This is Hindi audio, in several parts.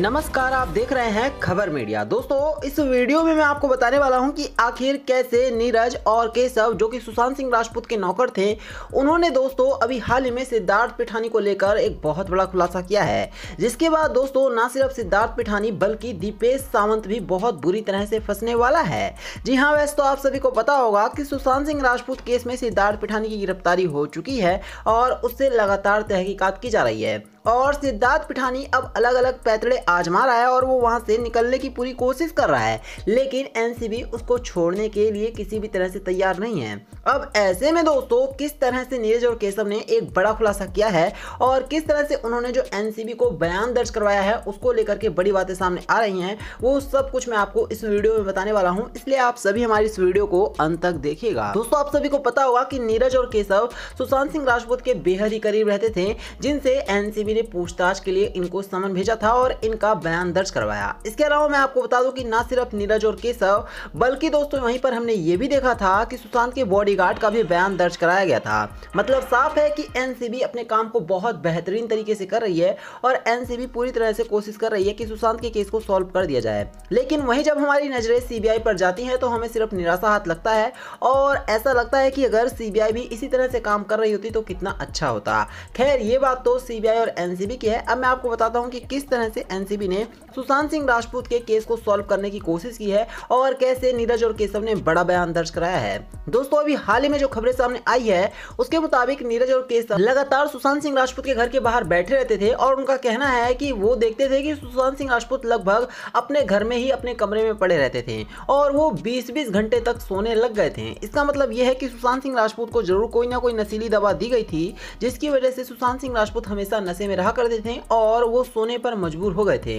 नमस्कार आप देख रहे हैं खबर मीडिया दोस्तों इस वीडियो में मैं आपको बताने वाला हूं कि आखिर कैसे नीरज और केशव जो कि सुशांत सिंह राजपूत के नौकर थे उन्होंने दोस्तों अभी हाल ही में सिद्धार्थ पिठानी को लेकर एक बहुत बड़ा खुलासा किया है जिसके बाद दोस्तों ना सिर्फ सिद्धार्थ पिठानी बल्कि दीपेश सावंत भी बहुत बुरी तरह से फंसने वाला है जी हाँ वैसे तो आप सभी को पता होगा कि सुशांत सिंह राजपूत केस में सिद्धार्थ पिठानी की गिरफ्तारी हो चुकी है और उससे लगातार तहकीकत की जा रही है और सिद्धार्थ पिठानी अब अलग अलग पैतड़े आजमा रहा है और वो वहाँ से निकलने की पूरी कोशिश कर रहा है लेकिन एनसीबी उसको छोड़ने के लिए किसी भी तरह से तैयार नहीं है अब ऐसे में दोस्तों किस तरह से नीरज और केशव ने एक बड़ा खुलासा किया है और किस तरह से उन्होंने जो एन को बयान दर्ज करवाया है उसको लेकर के बड़ी बातें सामने आ रही हैं वो सब कुछ मैं आपको इस वीडियो में बताने वाला हूँ इसलिए आप सभी हमारी इस वीडियो को अंत तक देखिएगा दोस्तों आप सभी को पता होगा कि नीरज और केशव सुशांत सिंह राजपूत के बेहद ही करीब रहते थे जिनसे एनसीबी एसीबी ने पूछताछ के लिए इनको समन भेजा था और इनका बयान दर्ज करवाया इसके अलावा मैं आपको बता दूं कि ना सिर्फ नीरज और केशव बल्कि दोस्तों वहीं पर हमने ये भी देखा था कि सुशांत के बॉडीगार्ड का भी बयान दर्ज कराया गया था मतलब साफ है कि एनसीबी अपने काम को बहुत बेहतरीन तरीके से कर रही है और एनसीबी पूरी तरह से कोशिश कर रही है कि सुशांत के केस को सॉल्व कर दिया जाए लेकिन वहीं जब हमारी नज़रें सीबीआई पर जाती हैं तो हमें सिर्फ निराशा हाथ लगता है और ऐसा लगता है कि अगर सीबीआई भी इसी तरह से काम कर रही होती तो कितना अच्छा होता खैर ये बात तो सीबीआई और एनसीबी की है अब मैं आपको बताता हूँ कि किस तरह से एनसीबी ने सुशांत सिंह राजपूत के केस को सॉल्व करने की कोशिश की है और कैसे नीरज और केशव ने बड़ा बयान दर्ज कराया है दोस्तों अभी हाल ही में जो खबरें सामने आई है उसके मुताबिक नीरज और केशव लगातार सुशांत सिंह राजपूत के घर के बाहर बैठे रहते थे और उनका कहना है कि वो देखते थे कि सुशांत सिंह राजपूत लगभग अपने घर में ही अपने कमरे में पड़े रहते थे और वो बीस बीस घंटे तक सोने लग गए थे इसका मतलब यह है कि सुशांत सिंह राजपूत को जरूर कोई ना कोई नशीली दवा दी गई थी जिसकी वजह से सुशांत सिंह राजपूत हमेशा नशे में रहा करते थे और वो सोने पर मजबूर हो गए थे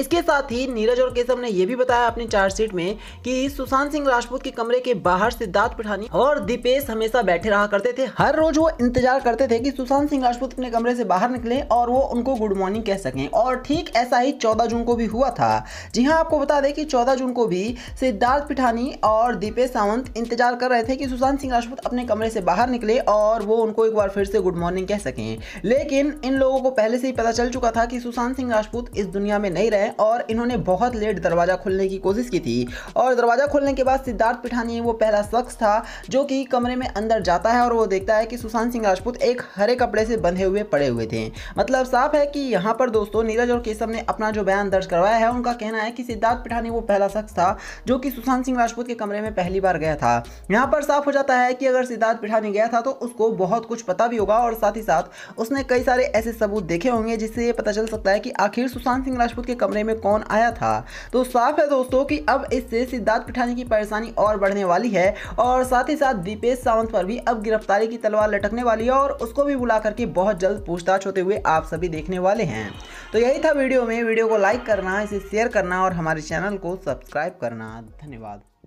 इसके साथ ही नीरज और केशव ने यह भी बताया अपनी चार्जशीट में कि सुशांत सिंह राजपूत के कमरे के बाहर सिद्धार्थ पिठानी और दीपेश हमेशा बैठे रहा करते थे हर रोज वो इंतजार करते थे कि सुशांत सिंह राजपूत अपने कमरे से बाहर निकले और वो उनको गुड मॉर्निंग कह सकें और ठीक ऐसा ही चौदह जून को भी हुआ था जी हाँ आपको बता दें कि चौदह जून को भी सिद्धार्थ पिठानी और दीपेश सावंत इंतजार कर रहे थे कि सुशांत सिंह राजपूत अपने कमरे से बाहर निकले और वो उनको एक बार फिर से गुड मॉर्निंग कह सकें लेकिन इन लोगों को को पहले से ही पता चल चुका था कि सुशांत सिंह राजपूत इस दुनिया में नहीं रहे और इन्होंने बहुत लेट दरवाज़ा खोलने की कोशिश की थी और दरवाज़ा खोलने के बाद सिद्धार्थ पिठानी वो पहला शख्स था जो कि कमरे में अंदर जाता है और वो देखता है कि सुशांत सिंह राजपूत एक हरे कपड़े से बंधे हुए पड़े हुए थे मतलब साफ है कि यहाँ पर दोस्तों नीरज और केशव ने अपना जो बयान दर्ज करवाया है उनका कहना है कि सिद्धार्थ पिठानी वो पहला शख्स था जो कि सुशांत सिंह राजपूत के कमरे में पहली बार गया था यहाँ पर साफ हो जाता है कि अगर सिद्धार्थ पिठानी गया था तो उसको बहुत कुछ पता भी होगा और साथ ही साथ उसने कई सारे ऐसे सबूत सबूत देखे होंगे जिससे ये पता चल सकता है कि आखिर सुशांत सिंह राजपूत के कमरे में कौन आया था तो साफ है दोस्तों कि अब इससे सिद्धार्थ पिठानी की परेशानी और बढ़ने वाली है और साथ ही साथ दीपेश सावंत पर भी अब गिरफ्तारी की तलवार लटकने वाली है और उसको भी बुला करके बहुत जल्द पूछताछ होते हुए आप सभी देखने वाले हैं तो यही था वीडियो में वीडियो को लाइक करना इसे शेयर करना और हमारे चैनल को सब्सक्राइब करना धन्यवाद